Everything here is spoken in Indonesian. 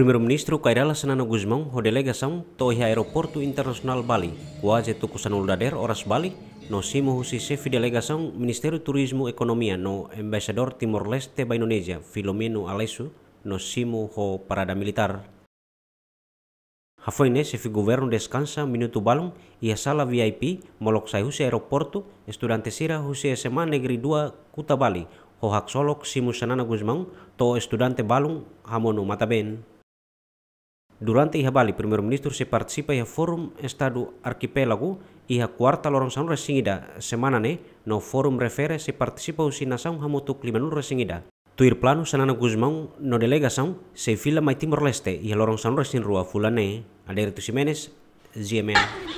Primeiro-Ministro Cairala Senano Guzmão hode legação tohi aeroporto internacional Bali, quase tuku sanuldader oras Bali, no simo husi chefe de delegação Ministério Turismo Economia no embaixador Timor-Leste ba Indonesia Filomeno Alessu, no simo ho parada militar. Hafoine chefe governo descansa minuto balon ia e sala VIP molok sai husi aeroporto estudante sira husi SMA Negeri 2 Kuta Bali ho hak solok simo sanana Guzmão to estudante balon hamono mataben. Durante a Bali, primeiro-ministro se participa iha Fórum Estado Arquipélago E a quarta lorangsão resingida semana ne, no Fórum refere se participa o sinação hamutu climanul resingida. Tuir plano Sanana Guzmão no delegação se fila mai Timor-Leste iha lorangsão resinrua fulane, Aderito Ximenes, GMN.